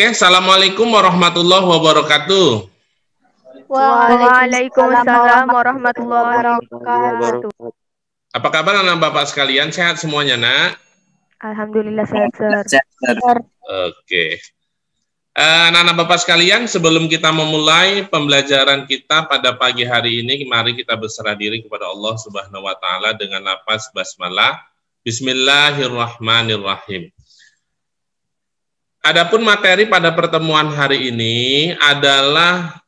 Oke, okay, assalamualaikum warahmatullahi wabarakatuh. Waalaikumsalam warahmatullahi wabarakatuh. Apa kabar anak bapak sekalian? Sehat semuanya nak? Alhamdulillah sehat sir. Oke. Okay. Uh, eh, anak-anak bapak sekalian, sebelum kita memulai pembelajaran kita pada pagi hari ini, mari kita berserah diri kepada Allah Subhanahu Wa Taala dengan lapas basmalah. Bismillahirrahmanirrahim. Adapun materi pada pertemuan hari ini adalah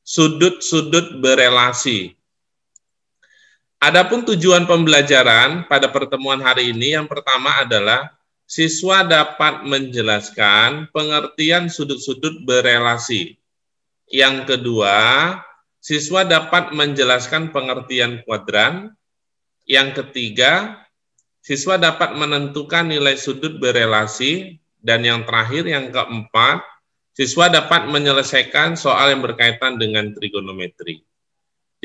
sudut-sudut berelasi. Adapun tujuan pembelajaran pada pertemuan hari ini yang pertama adalah siswa dapat menjelaskan pengertian sudut-sudut berelasi. Yang kedua, siswa dapat menjelaskan pengertian kuadran. Yang ketiga, siswa dapat menentukan nilai sudut berelasi dan yang terakhir, yang keempat, siswa dapat menyelesaikan soal yang berkaitan dengan trigonometri.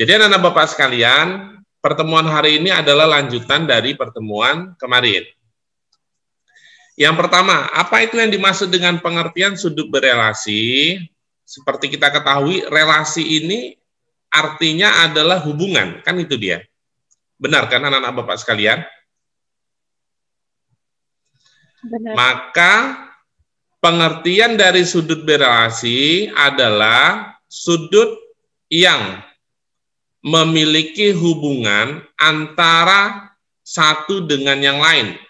Jadi anak-anak Bapak sekalian, pertemuan hari ini adalah lanjutan dari pertemuan kemarin. Yang pertama, apa itu yang dimaksud dengan pengertian sudut berelasi? Seperti kita ketahui, relasi ini artinya adalah hubungan, kan itu dia. Benar kan anak-anak Bapak sekalian? Benar. Maka pengertian dari sudut berelasi adalah sudut yang memiliki hubungan antara satu dengan yang lain,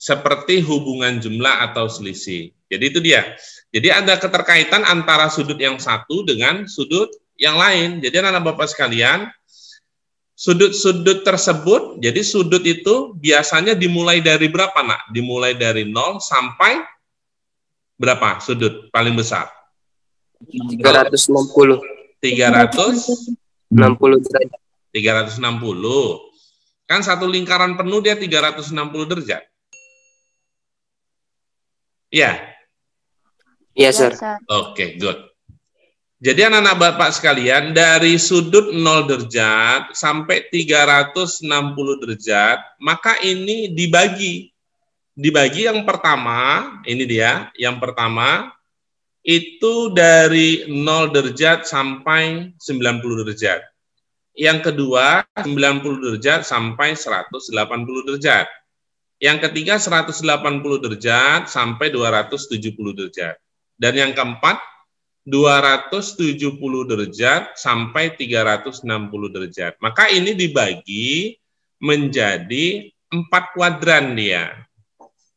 seperti hubungan jumlah atau selisih. Jadi itu dia. Jadi ada keterkaitan antara sudut yang satu dengan sudut yang lain. Jadi anak-anak Bapak sekalian, sudut-sudut tersebut, jadi sudut itu biasanya dimulai dari berapa, nak? Dimulai dari 0 sampai berapa sudut paling besar? 360. 360 derajat. 360. Kan satu lingkaran penuh dia 360 derajat. Iya. Iya, yes, iya, sir. Oke, okay, good. Jadi anak-anak Bapak sekalian, dari sudut 0 derajat sampai 360 derajat, maka ini dibagi. Dibagi yang pertama, ini dia, yang pertama itu dari 0 derajat sampai 90 derajat. Yang kedua 90 derajat sampai 180 derajat. Yang ketiga 180 derajat sampai 270 derajat. Dan yang keempat 270 derajat sampai 360 derajat. Maka ini dibagi menjadi empat kuadran dia.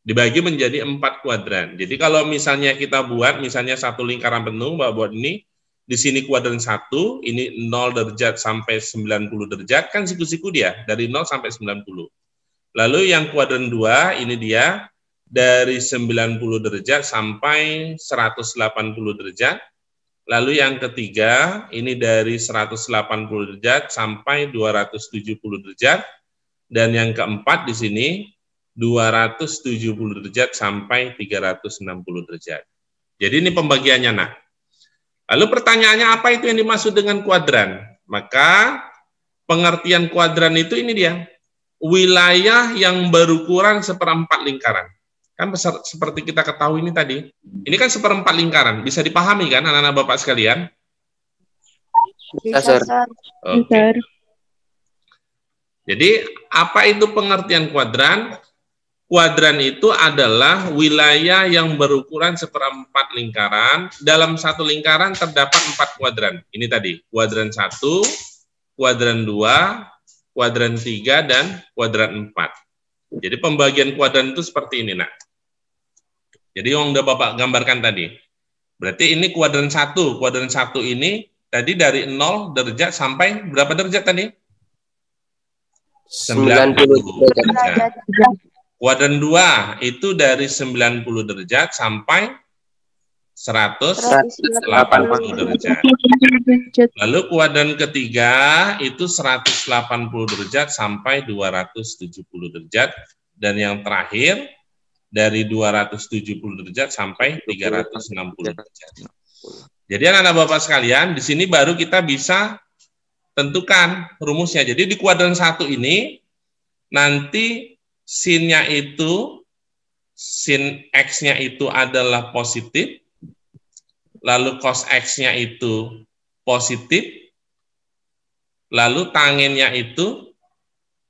Dibagi menjadi empat kuadran. Jadi kalau misalnya kita buat, misalnya satu lingkaran penuh, Mbak buat ini, di sini kuadran satu, ini 0 derajat sampai 90 derajat, kan siku-siku dia, dari 0 sampai 90. Lalu yang kuadran dua, ini dia, dari 90 derajat sampai 180 derajat, Lalu yang ketiga, ini dari 180 derajat sampai 270 derajat. Dan yang keempat di sini, 270 derajat sampai 360 derajat. Jadi ini pembagiannya, nah. Lalu pertanyaannya apa itu yang dimaksud dengan kuadran? Maka pengertian kuadran itu ini dia. Wilayah yang berukuran seperempat lingkaran. Kan besar, seperti kita ketahui ini tadi, ini kan seperempat lingkaran. Bisa dipahami kan anak-anak Bapak sekalian? Bisa, Okay. Jadi, apa itu pengertian kuadran? Kuadran itu adalah wilayah yang berukuran seperempat lingkaran. Dalam satu lingkaran terdapat empat kuadran. Ini tadi, kuadran satu, kuadran dua, kuadran tiga, dan kuadran empat. Jadi pembagian kuadran itu seperti ini, nak. Jadi yang udah Bapak gambarkan tadi. Berarti ini kuadran satu. Kuadran satu ini tadi dari 0 derajat sampai berapa derajat tadi? 90 derajat. Kuadran dua itu dari 90 derajat sampai 180 derajat. Lalu kuadran ketiga itu 180 derajat sampai 270 derajat dan yang terakhir dari 270 derajat sampai 360 derajat. Jadi anak-anak Bapak sekalian, di sini baru kita bisa tentukan rumusnya. Jadi di kuadran satu ini nanti sinnya itu sin x-nya itu adalah positif, lalu cos x-nya itu positif, lalu tangennya itu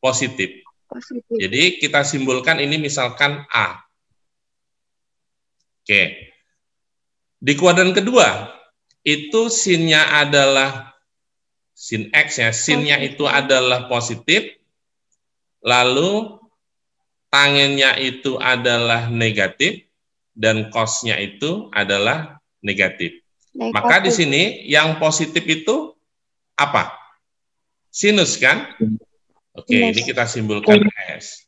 positif. positif. Jadi kita simbolkan ini misalkan A. Oke. Di kuadran kedua, itu sinnya adalah sin X ya, sinnya itu adalah positif, lalu tangennya itu adalah negatif, dan cosnya itu adalah negatif. negatif. Maka di sini yang positif itu apa? Sinus kan? Oke, okay, ini kita simbolkan S.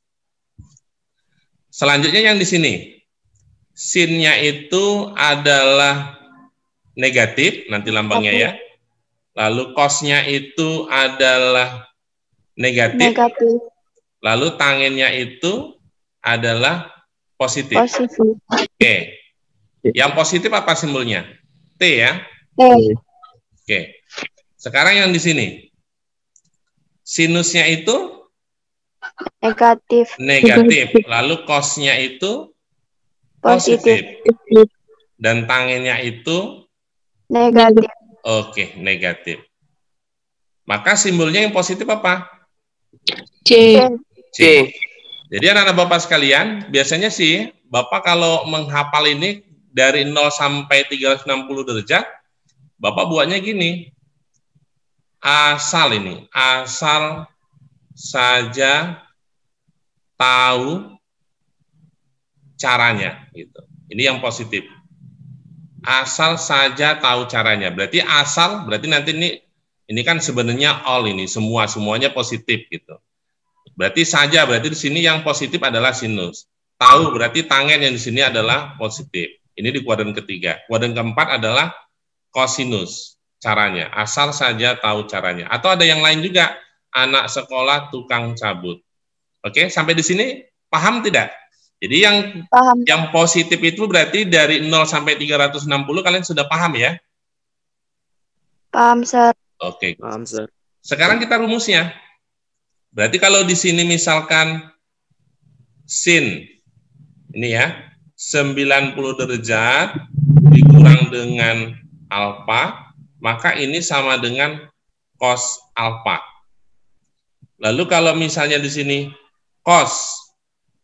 Selanjutnya yang di sini, Sinnya itu adalah negatif, nanti lambangnya okay. ya. Lalu kosnya itu adalah negatif. Negatif. Lalu tangennya itu adalah positif. Positif. Oke. Okay. Yang positif apa simbolnya? T ya? T. Oke. Okay. Sekarang yang di sini. Sinusnya itu negatif. Negatif. Lalu kosnya itu positif. positif. Dan tangannya itu negatif. Oke, negatif. Maka simbolnya yang positif apa? C. C. Jadi anak-anak Bapak sekalian, biasanya sih Bapak kalau menghafal ini dari 0 sampai 360 derajat, Bapak buatnya gini. Asal ini, asal saja tahu caranya gitu. Ini yang positif. Asal saja tahu caranya. Berarti asal berarti nanti ini ini kan sebenarnya all ini semua semuanya positif gitu. Berarti saja berarti di sini yang positif adalah sinus. Tahu berarti tangen yang di sini adalah positif. Ini di kuadran ketiga. Kuadran keempat adalah kosinus caranya. Asal saja tahu caranya. Atau ada yang lain juga anak sekolah tukang cabut. Oke, sampai di sini paham tidak? Jadi yang paham. yang positif itu berarti dari 0 sampai 360 kalian sudah paham ya? Paham, Sir. Oke. Okay. Paham, Sir. Sekarang kita rumusnya. Berarti kalau di sini misalkan sin ini ya, 90 derajat dikurang dengan alfa, maka ini sama dengan cos alfa. Lalu kalau misalnya di sini cos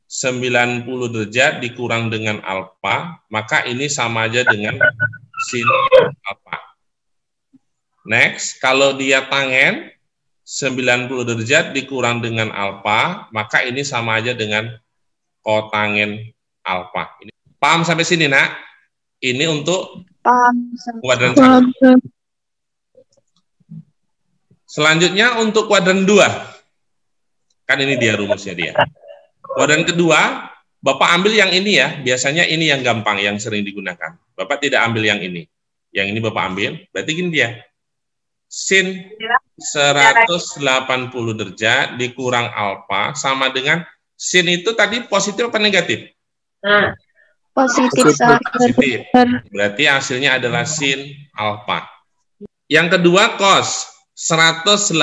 90 derajat dikurang dengan alfa, maka ini sama aja dengan sin alfa. Next, kalau dia tangen 90 derajat dikurang dengan alfa, maka ini sama aja dengan kotangen alfa. Ini paham sampai sini, Nak? Ini untuk paham. Kuadran Selanjutnya untuk kuadran 2. Kan ini dia rumusnya dia. Kemudian kedua, Bapak ambil yang ini ya. Biasanya ini yang gampang, yang sering digunakan. Bapak tidak ambil yang ini. Yang ini Bapak ambil. Berarti gini dia. Sin 180 derajat dikurang alfa sama dengan sin itu tadi positif atau negatif? Hmm. positif. Positif. Berarti hasilnya adalah sin alfa. Yang kedua cos 180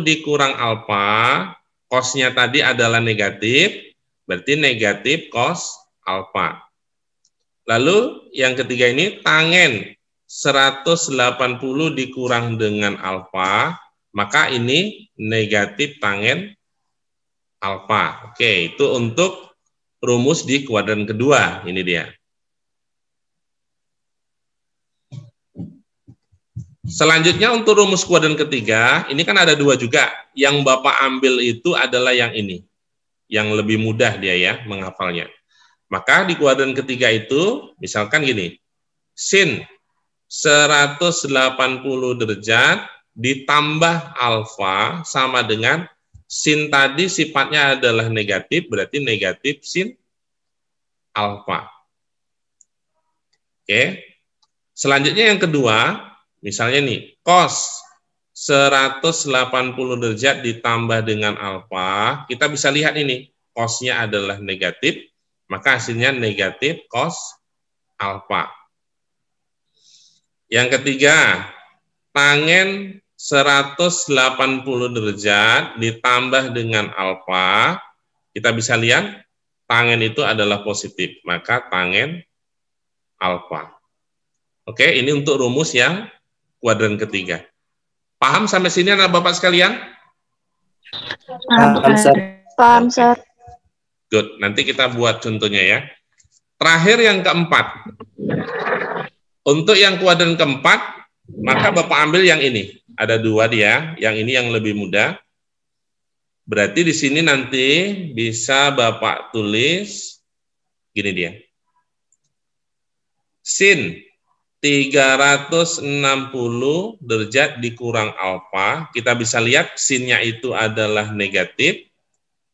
dikurang alfa kosnya tadi adalah negatif, berarti negatif kos alfa. Lalu yang ketiga ini tangen 180 dikurang dengan alfa, maka ini negatif tangen alfa. Oke, itu untuk rumus di kuadran kedua. Ini dia. Selanjutnya untuk rumus kuadran ketiga, ini kan ada dua juga. Yang Bapak ambil itu adalah yang ini, yang lebih mudah dia ya menghafalnya. Maka di kuadran ketiga itu, misalkan gini, sin 180 derajat ditambah alfa sama dengan sin tadi sifatnya adalah negatif, berarti negatif sin alfa. Oke. Selanjutnya yang kedua, Misalnya nih, cos 180 derajat ditambah dengan alfa, kita bisa lihat ini, cosnya adalah negatif, maka hasilnya negatif cos alfa. Yang ketiga, tangen 180 derajat ditambah dengan alfa, kita bisa lihat tangen itu adalah positif, maka tangen alfa. Oke, ini untuk rumus yang kuadran ketiga. Paham sampai sini anak Bapak sekalian? Paham, Sir. Paham, Sir. Good. Nanti kita buat contohnya ya. Terakhir yang keempat. Untuk yang kuadran keempat, maka Bapak ambil yang ini. Ada dua dia, yang ini yang lebih mudah. Berarti di sini nanti bisa Bapak tulis gini dia. Sin 360 derajat dikurang alfa, kita bisa lihat sinnya itu adalah negatif,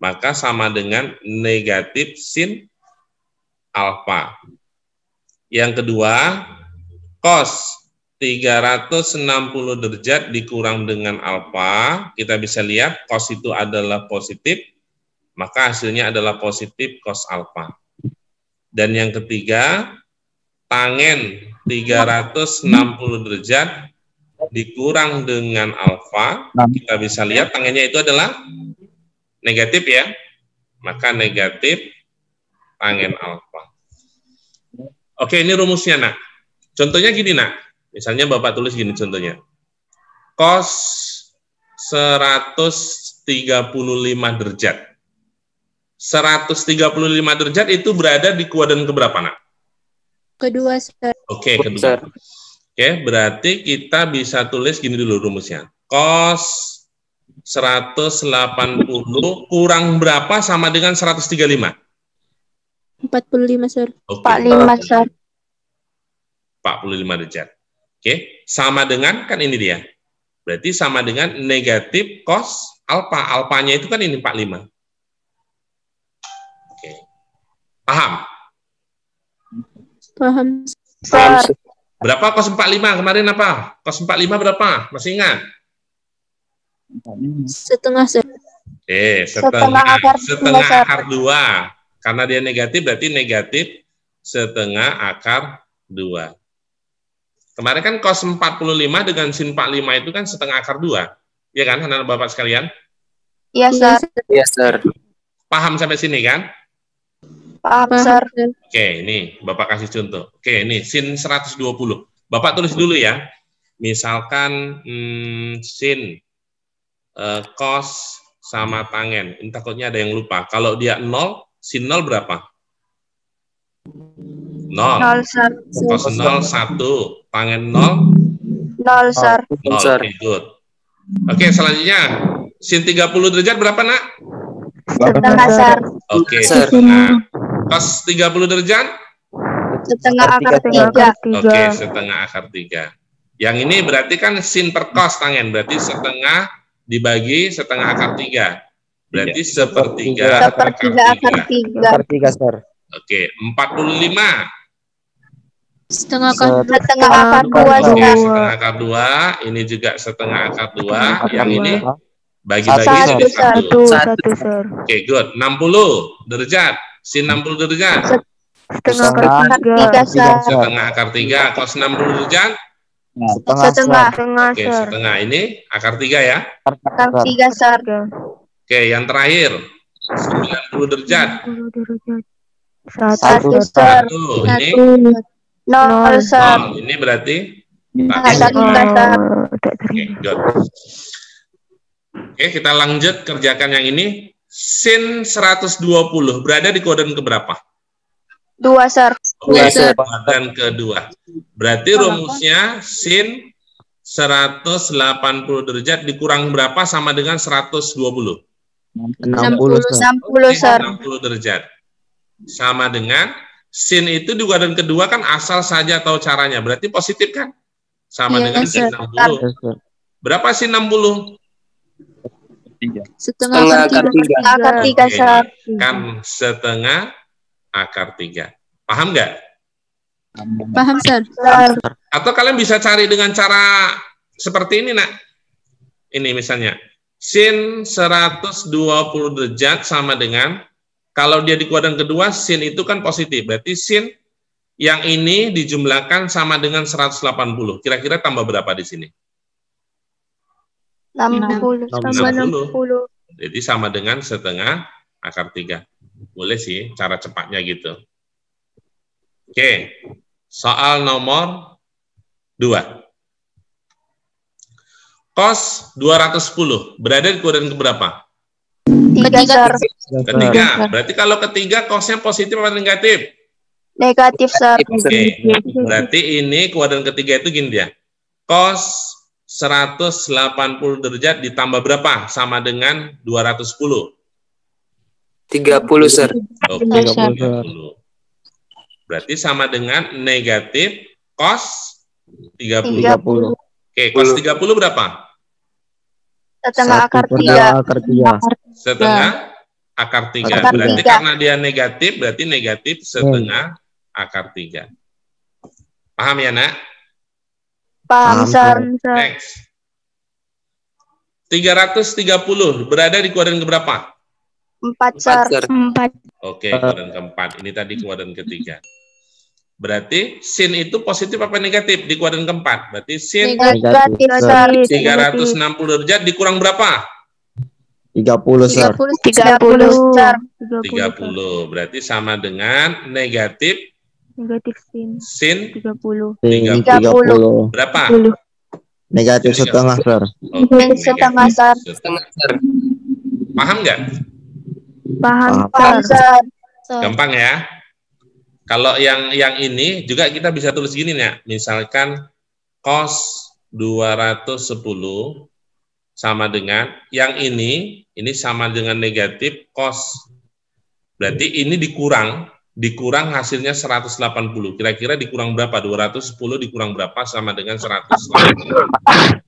maka sama dengan negatif sin alfa. Yang kedua, cos 360 derajat dikurang dengan alfa, kita bisa lihat cos itu adalah positif, maka hasilnya adalah positif cos alfa. Dan yang ketiga, tangen 360 derajat dikurang dengan alfa, kita bisa lihat tangannya itu adalah negatif ya. Maka negatif tangen alfa. Oke, ini rumusnya, nak. Contohnya gini, nak. Misalnya Bapak tulis gini contohnya. Cos 135 derajat. 135 derajat itu berada di kuadran keberapa, nak? Kedua, sir. Oke, okay, kedua. Oke, okay, berarti kita bisa tulis gini dulu rumusnya. Kos 180 kurang berapa sama dengan 135? 45, Sir. Okay. 45, Sir. 45 derajat. Oke, okay. sama dengan kan ini dia. Berarti sama dengan negatif kos alfa. Alfanya itu kan ini 45. Oke. Okay. Paham? Paham, berapa kos 45 kemarin apa? Kos 45 berapa? Masih ingat? Setengah set. Eh, setengah setengah akar, akar dua. Karena dia negatif berarti negatif setengah akar dua. Kemarin kan kos 45 dengan sin 45 itu kan setengah akar dua. Iya kan, anak-anak Bapak sekalian? Iya, Sir. Iya, Sir. Paham sampai sini kan? Paham, Sir. Oke, ini Bapak kasih contoh. Oke, ini sin 120. Bapak tulis dulu ya. Misalkan hmm, sin eh, cos sama tangen. Ini takutnya ada yang lupa. Kalau dia 0, sin 0 berapa? 0. 0, sir. Cos 0, 1. Tangen 0? 0, sir. 0, okay, good. Oke, okay, selanjutnya. Sin 30 derajat berapa, nak? setengah sar. Oke, okay, nah, Pas 30 derajat? Setengah akar tiga. Oke, okay, setengah akar tiga. Yang ini berarti kan sin per cos tangen, berarti setengah dibagi setengah akar tiga. Berarti tiga. sepertiga, sepertiga akar tiga. Sepertiga, Sir. Oke, 45. Setengah akar setengah akar dua. okay, setengah akar dua. Ini juga setengah akar dua. Yang ini bagi-bagi jadi satu. Satu, satu, satu. Oke, good. 60 derajat. Sin puluh derajat. Setengah akar tiga. Setengah akar tiga. Kalau sin 60 derajat? Setengah. Setengah. setengah. Oke, setengah. Ini akar tiga ya? Akar tiga, Sar. Oke, yang terakhir. 90 derajat. 90 derajat. Satu, satu. Ini? Nol, Sar. Ini berarti? Oke, okay, Oke, kita lanjut kerjakan yang ini sin 120 berada di koordinat keberapa? Dua, sir. Dua, sir. Kuadran kedua. Berarti rumusnya sin 180 derajat dikurang berapa sama dengan 120? 60, 60, sir. 60 derajat. Sama dengan sin itu di kuadran kedua kan asal saja atau caranya. Berarti positif kan? Sama yeah, dengan sin 60. Iya, berapa sin 60? tiga. Setengah, setengah akar tiga. Akar tiga. Okay. Kan setengah akar tiga. Paham nggak? Paham, Sir. Atau kalian bisa cari dengan cara seperti ini, nak. Ini misalnya. Sin 120 derajat sama dengan, kalau dia di kuadran kedua, sin itu kan positif. Berarti sin yang ini dijumlahkan sama dengan 180. Kira-kira tambah berapa di sini? 60 sama 60. 60. Jadi sama dengan setengah akar 3. Boleh sih cara cepatnya gitu. Oke. Soal nomor 2. Kos 210 berada di kuadran keberapa? Ketiga, Ketiga. Berarti kalau ketiga kosnya positif atau negatif? Negatif, sir. Oke. Berarti ini kuadran ketiga itu gini dia. Kos 180 derajat ditambah berapa? Sama dengan 210. 30, Sir. Oh, 30, 30. Berarti sama dengan negatif cos 30. 30. Oke, okay, cos 30 berapa? Setengah akar 3. akar 3. Setengah akar 3. Berarti 3. karena dia negatif, berarti negatif setengah hmm. akar 3. Paham ya, Nak? Pamsar. tiga puluh berada di kuadran keberapa? Empat, sir. Empat. Oke, okay, kuadran keempat. Ini tadi kuadran ketiga. Berarti sin itu positif apa negatif di kuadran keempat? Berarti sin negatif, enam puluh derajat dikurang berapa? Tiga puluh, sir. Tiga tiga sir. Tiga puluh Berarti sama dengan negatif Negatif sin. Sin? 30. 30. Berapa? Oh, negatif setengah, sir. Negatif setengah, sir. Paham nggak? Paham, Paham sir. Gampang ya. Kalau yang yang ini juga kita bisa tulis gini ya. Misalkan cos 210 sama dengan yang ini ini sama dengan negatif cos berarti ini dikurang dikurang hasilnya 180. Kira-kira dikurang berapa? 210 dikurang berapa sama dengan 180?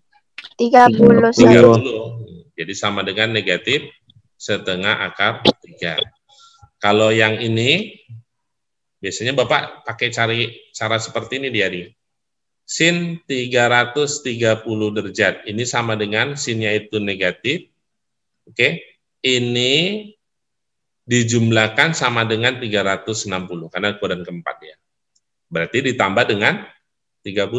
30. 30. Jadi sama dengan negatif setengah akar 3. Kalau yang ini, biasanya Bapak pakai cari cara seperti ini di hari. Sin 330 derajat. Ini sama dengan sinnya itu negatif. Oke. Ini dijumlahkan sama dengan 360 karena kuadran keempat ya. Berarti ditambah dengan 30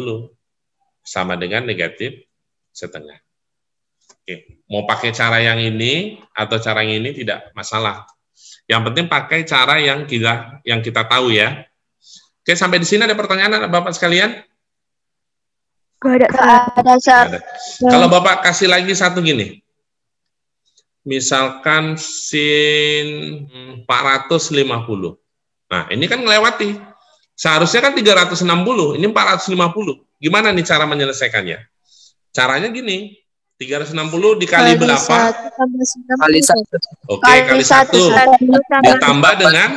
sama dengan negatif setengah. Oke, mau pakai cara yang ini atau cara yang ini tidak masalah. Yang penting pakai cara yang kita yang kita tahu ya. Oke, sampai di sini ada pertanyaan anak Bapak sekalian? Gak ada. Kalau Bapak kasih lagi satu gini misalkan sin 450. Nah, ini kan melewati. Seharusnya kan 360, ini 450. Gimana nih cara menyelesaikannya? Caranya gini, 360 dikali kali berapa? Kali satu. Oke, kali satu. Ditambah dengan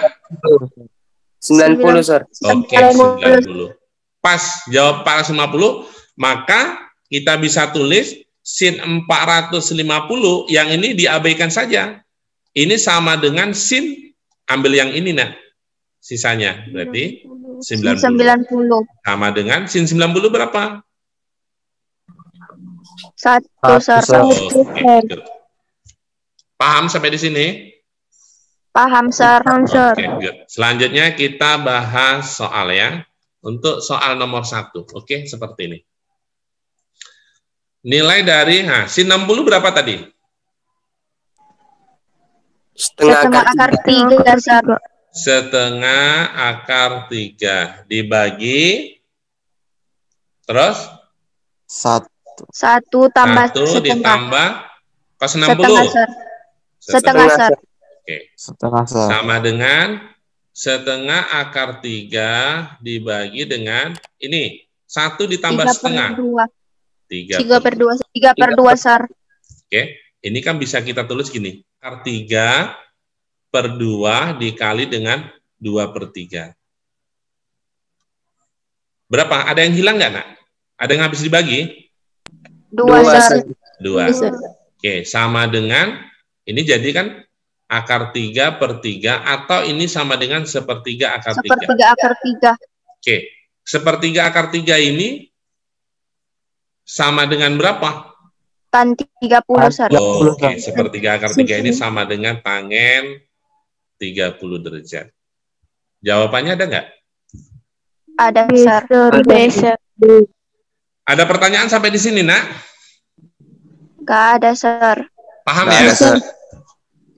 90, Sir. Oke, 90. Pas jawab 450, maka kita bisa tulis sin 450 yang ini diabaikan saja. Ini sama dengan sin ambil yang ini nah. Sisanya berarti 90. 90. Sama dengan sin 90 berapa? Satu seratus oh, Paham sampai di sini? Paham, Sir. Okay, Selanjutnya kita bahas soal ya. Untuk soal nomor satu. Oke, okay, seperti ini. Nilai dari nah, sin 60 berapa tadi? Setengah, setengah akar tiga. Setengah akar tiga dibagi terus satu. Satu tambah satu setengah. ditambah kos 60. Setengah Setengah ser. Oke. Setengah ser. Sama dengan setengah akar tiga dibagi dengan ini satu ditambah setengah tiga per dua, tiga per dua Sar. Oke, okay. ini kan bisa kita tulis gini. R tiga per dua dikali dengan dua per tiga. Berapa? Ada yang hilang nggak, nak? Ada yang habis dibagi? Dua Sar. 2. Oke, okay. sama dengan, ini jadi kan akar tiga per tiga atau ini sama dengan sepertiga akar tiga. Sepertiga akar tiga. Oke, sepertiga akar tiga ini sama dengan berapa? Tan 30 Sar. Oh, Oke, okay. sepertiga akar 3 ini sama dengan tangen 30 derajat. Jawabannya ada nggak? Ada, Sar. Ada. ada pertanyaan sampai di sini, Nak? Nggak ada, Sar. Paham Gak ya? Ada,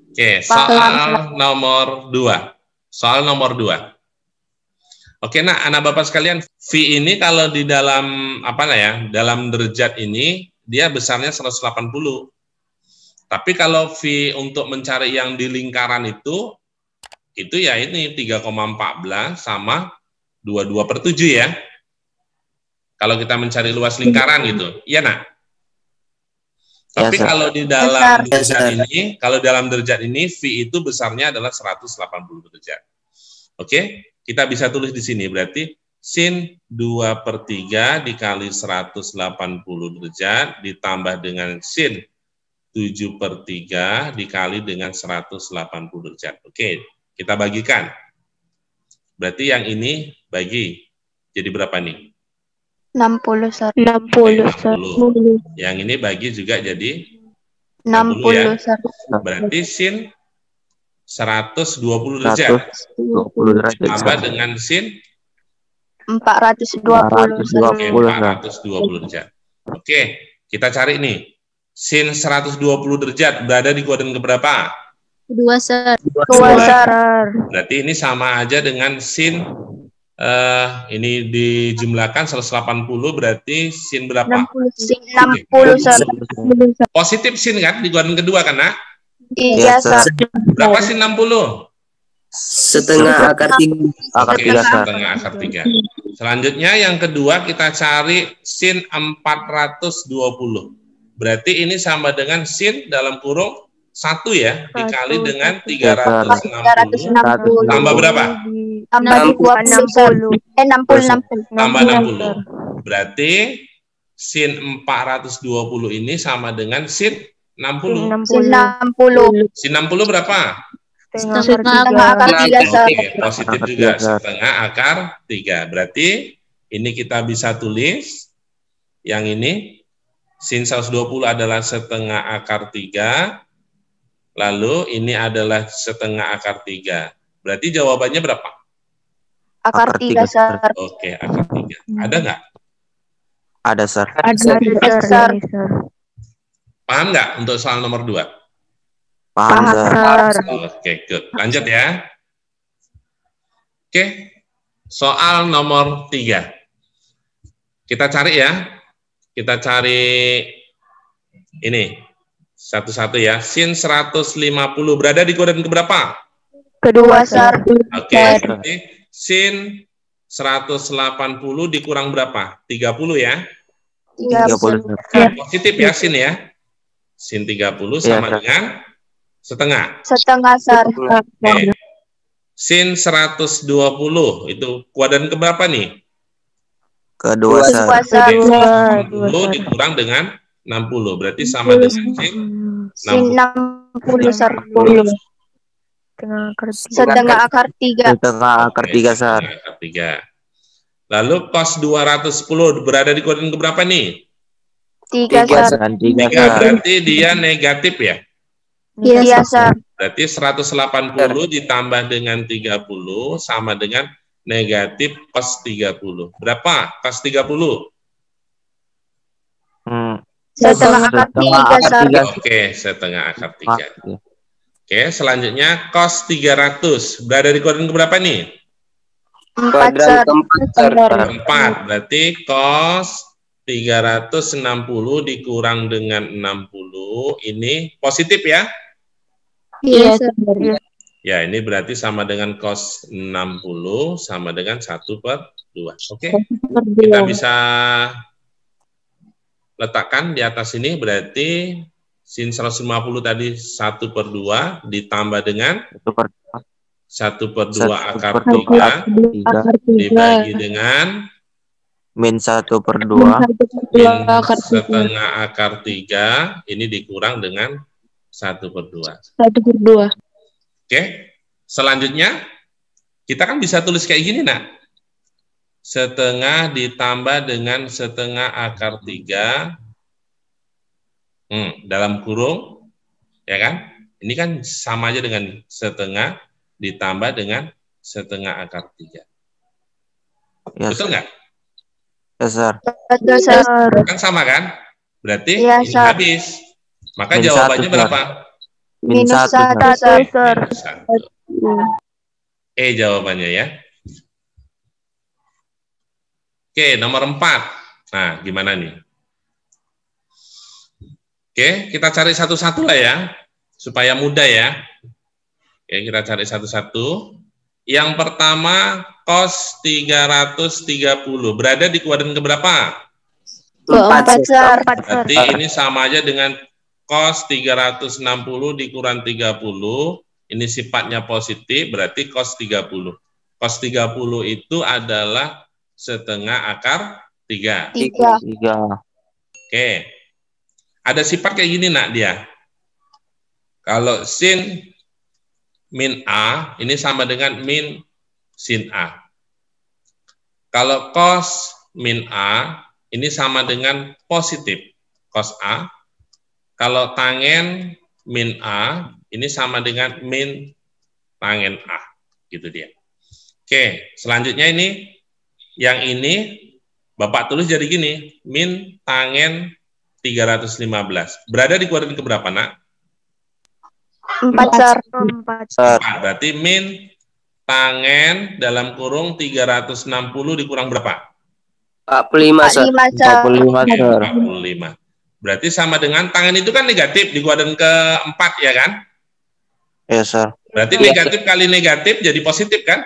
Oke, okay, soal nomor 2. Soal nomor 2. Oke, nah anak bapak sekalian, fee ini kalau di dalam apa lah ya, dalam derajat ini dia besarnya 180. Tapi kalau fee untuk mencari yang di lingkaran itu itu ya ini 3,14 sama 22 per 7 ya. Kalau kita mencari luas lingkaran gitu. Iya, nak? Ya, Tapi ya, kalau di dalam derajat ya, ini, kalau dalam derajat ini, V itu besarnya adalah 180 derajat. Oke? Kita bisa tulis di sini, berarti sin 2 per 3 dikali 180 derajat ditambah dengan sin 7 per 3 dikali dengan 180 derajat. Oke, kita bagikan. Berarti yang ini bagi. Jadi berapa nih? 60, Sir. 60, Sir. 60. Yang ini bagi juga jadi 60, 60 ya. Sir. Berarti sin 120 derajat. 120 derajat. Sama dengan sin 420. 420, 420 derajat. Oke, kita cari nih. Sin 120 derajat berada di kuadran keberapa? Dua ser. Dua Berarti ini sama aja dengan sin Uh, ini dijumlahkan 180 berarti sin berapa? 60, sin 60. Oke. Positif sin kan di kuadran kedua kan, Nak? Ijazah. Ya, berapa sih 60? Setengah akar tiga. Akar Oke, tiga. Ya, setengah akar tiga. Selanjutnya yang kedua kita cari sin 420. Berarti ini sama dengan sin dalam kurung satu ya dikali dengan 360. 360. Tambah berapa? Tambah 60. Eh 60 60. Tambah 60. Berarti sin 420 ini sama dengan sin 60. Sin 60. 60 berapa? Setengah, setengah akar 3. okay, positif juga. Setengah akar 3. Berarti ini kita bisa tulis yang ini sin 120 adalah setengah akar 3. Lalu ini adalah setengah akar 3. Berarti jawabannya berapa? Akar 3, Sir. Oke, akar 3. Ada nggak? Ada, Sir. Ada, Sir. Paham nggak untuk soal nomor dua? Paham, Paham Oke, good. Lanjut ya. Oke, soal nomor tiga. Kita cari ya. Kita cari ini satu-satu ya. Sin 150 berada di kuadran keberapa? Kedua, Sar. Oke, okay, berarti sin 180 dikurang berapa? 30 ya? 30. Nah, positif ya sin ya? sin 30 iya, sama ya, dengan setengah. Setengah sar. Okay. Sin 120 itu kuadran keberapa nih? Kedua sar. Kedua dikurang dengan 60 berarti sama dengan sin 60. 60 sar. Setengah akar Setengah akar tiga. Setengah akar tiga sar. Setengah akar 3. Lalu kos 210 berada di kuadran keberapa nih? Tiga, tiga Tiga, berarti dia negatif ya? Iya, yes, sir. Berarti 180 sir. ditambah dengan 30 sama dengan negatif tiga 30. Berapa plus 30? Hmm. Setengah akar tiga, sir. Oke, setengah akar tiga. Oke, selanjutnya cos 300. Berada di kuadran berapa nih? Empat, ratus Empat, berarti kos 360 dikurang dengan 60 ini positif ya? Iya, yes, iya, Ya, ini berarti sama dengan cos 60 sama dengan 1 per 2. Oke, okay? kita bisa letakkan di atas ini berarti sin 150 tadi 1 per 2 ditambah dengan 1 per 2 akar 3 dibagi dengan min satu per 2 setengah akar tiga ini dikurang dengan satu per dua satu per dua oke selanjutnya kita kan bisa tulis kayak gini nak setengah ditambah dengan setengah akar tiga hmm, dalam kurung ya kan ini kan sama aja dengan setengah ditambah dengan setengah akar tiga ya, betul nggak? Dasar. Dasar. Iya, kan sama kan? Berarti ya, ini habis. Maka min jawabannya satu, berapa? minus satu. Dasar. E iya. eh, jawabannya ya. Oke, nomor empat. Nah, gimana nih? Oke, kita cari satu-satu lah ya, supaya mudah ya. Oke, kita cari satu-satu. Yang pertama, kos 330. Berada di kuadran keberapa? Empat. sir. Berarti ini sama aja dengan kos 360 dikurang 30. Ini sifatnya positif, berarti kos 30. Kos 30 itu adalah setengah akar 3. 3. 3. Oke. Ada sifat kayak gini, nak, dia. Kalau sin min A, ini sama dengan min sin A. Kalau cos min A ini sama dengan positif cos A. Kalau tangen min A ini sama dengan min tangen A. Gitu dia. Oke, selanjutnya ini yang ini Bapak tulis jadi gini, min tangen 315. Berada di kuadran keberapa, nak? Empat. 4. 4. Berarti min tangen dalam kurung 360 dikurang berapa? 45, sir. 45, sir. 45. Berarti sama dengan tangan itu kan negatif di kuadran keempat ya kan? Iya, yes, sir. Berarti yes, iya, negatif sir. kali negatif jadi positif kan?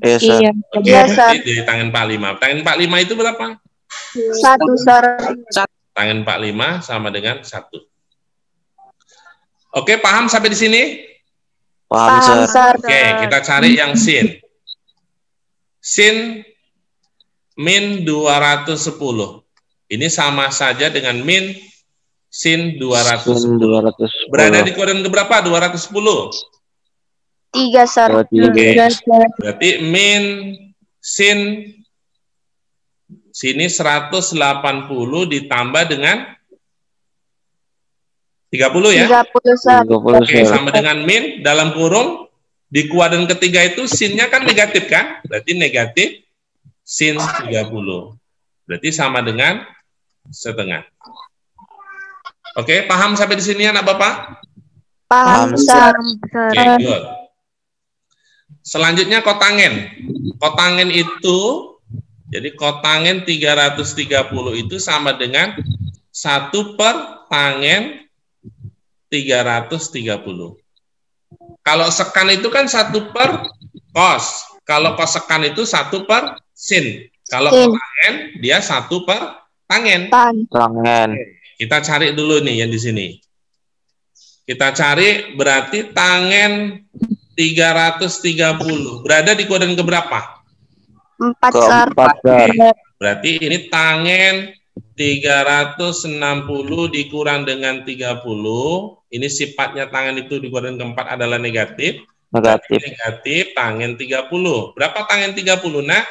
Yes, iya, sir. Iya, sir. yes, sir. jadi tangan 45. Tangan 45 itu berapa? Satu, sir. Tangan 45 sama dengan satu. Oke, paham sampai di sini? Paham, Paham Oke, okay, kita cari yang sin. Sin min 210. Ini sama saja dengan min sin 210. Sin 210. Berada di koordinat berapa? 210. 3 sir. Okay. Berarti min sin sini 180 ditambah dengan 30 ya? 30 sel. Oke, sama dengan min dalam kurung di kuadran ketiga itu sinnya kan negatif kan? Berarti negatif sin 30. Berarti sama dengan setengah. Oke, paham sampai di sini anak Bapak? Paham, Sir. Oke, okay, good. Selanjutnya kotangen. Kotangen itu jadi kotangen 330 itu sama dengan satu per tangen 330. Kalau sekan itu kan satu per kos. Kalau sekan itu satu per sin. Kalau tangen dia satu per tangen. Tan. Tangen. Kita cari dulu nih yang di sini. Kita cari berarti tangen 330 berada di kuadran keberapa? empat. Berarti ini tangen 360 dikurang dengan 30, ini sifatnya tangan itu dikurang keempat adalah negatif. Negatif. Negatif, tangan 30. Berapa tangan 30, nak?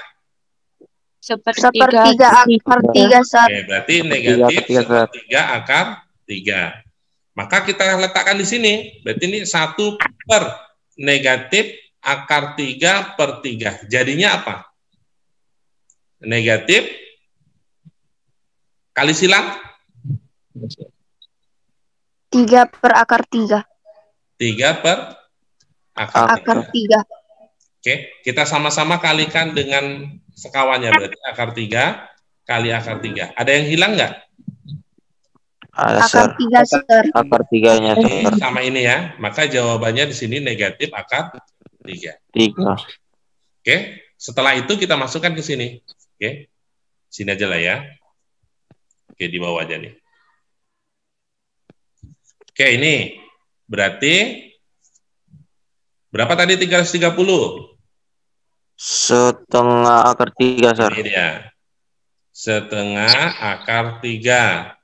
Sepertiga, sepertiga akar 3. Oke, berarti negatif sepertiga akar 3. Maka kita letakkan di sini. Berarti ini 1 per negatif akar 3 per 3. Jadinya apa? Negatif kali silang? Tiga per akar tiga. Tiga per akar, akar tiga. tiga. Oke, kita sama-sama kalikan dengan sekawannya berarti akar tiga kali akar tiga. Ada yang hilang nggak? Ada, akar tiga, sir. Akar tiganya, sir. Sama ini ya, maka jawabannya di sini negatif akar tiga. Tiga. Oke, setelah itu kita masukkan ke sini. Oke, sini aja lah ya. Oke, di bawah aja nih. Oke, ini berarti berapa tadi 330? Setengah akar 3, Sir. Ini dia. Setengah akar 3.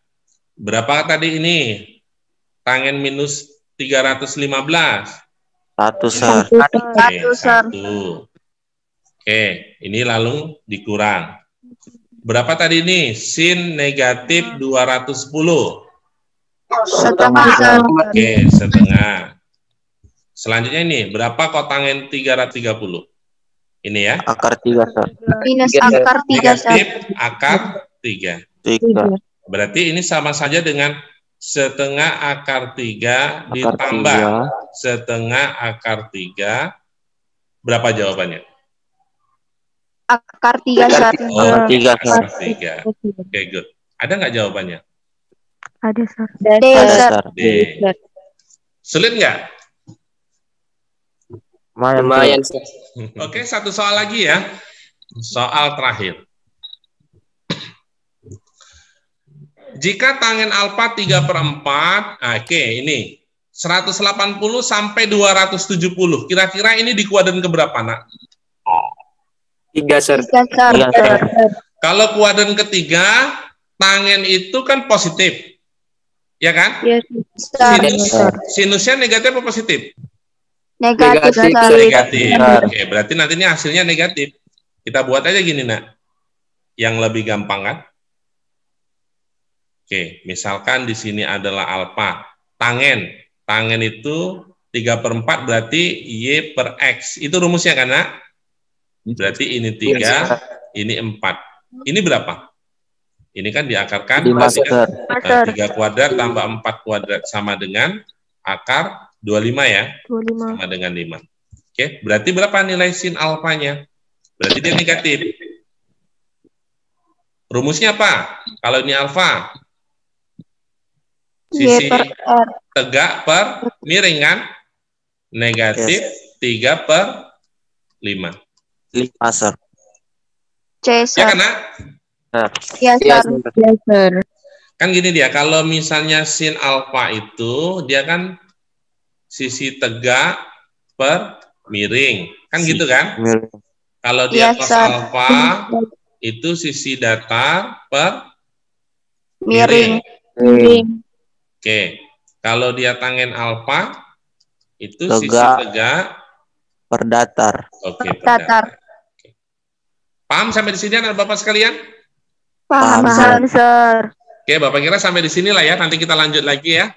Berapa tadi ini? Tangen minus 315. Satu, Sir. Satu, Sir. Oke, ini lalu dikurang. Berapa tadi ini? Sin negatif 210. Hmm. Setengah. Oke, setengah. Selanjutnya ini, berapa kotangen 330? Ini ya. Akar 3. sir. Minus akar 3. Negatif akar 3. 3. Berarti ini sama saja dengan setengah akar 3 akar ditambah 3. setengah akar 3. Berapa jawabannya? akar tiga satu. Oh, tiga satu Oke, okay, good. Ada nggak jawabannya? Ada sar. Dasar. D. Sulit nggak? Lumayan. Oke, satu soal lagi ya. Soal terakhir. Jika tangen alfa 3 per 4, oke okay, ini 180 sampai 270. Kira-kira ini di kuadran keberapa, nak? Tiga ser. Tiga ser. Tiga ser. Kalau kuadran ketiga, tangen itu kan positif. Ya kan? Ya, Sinus, iya, sinusnya negatif atau positif? Negatif. Negatif. negatif. Oke, okay, berarti nantinya hasilnya negatif. Kita buat aja gini, Nak. Yang lebih gampang kan? Oke, misalkan di sini adalah alfa. Tangen. Tangen itu 3 per 4 berarti Y per X. Itu rumusnya kan, Nak? Hmm. Berarti ini iya, tiga, iya. ini empat. Ini berapa? Ini kan diakarkan kan, eh, tiga kuadrat tambah empat kuadrat sama dengan akar dua lima ya. 25. Sama dengan lima. Oke, berarti berapa nilai sin alfanya? Berarti dia negatif. Rumusnya apa? Kalau ini alfa, sisi per tegak per miring kan? Negatif yes. 3 per 5. Link Master. Ya karena. Ya, Kan gini dia, kalau misalnya sin alfa itu, dia kan sisi tegak per miring. Kan gitu kan? Miring. Kalau dia ya, alfa, itu sisi datar per miring. miring. Oke. Kalau dia tangen alfa, itu tegak. sisi tegak per datar. Oke, per datar. Paham sampai di sini anak Bapak sekalian? Paham, Paham sir. Oke, Bapak kira sampai di sini lah ya. Nanti kita lanjut lagi ya.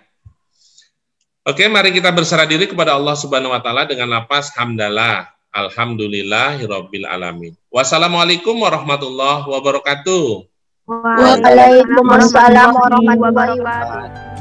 Oke, mari kita berserah diri kepada Allah Subhanahu wa taala dengan lapas hamdalah. Alhamdulillahirabbil alamin. Wassalamualaikum warahmatullahi wabarakatuh. Waalaikumsalam warahmatullahi wabarakatuh.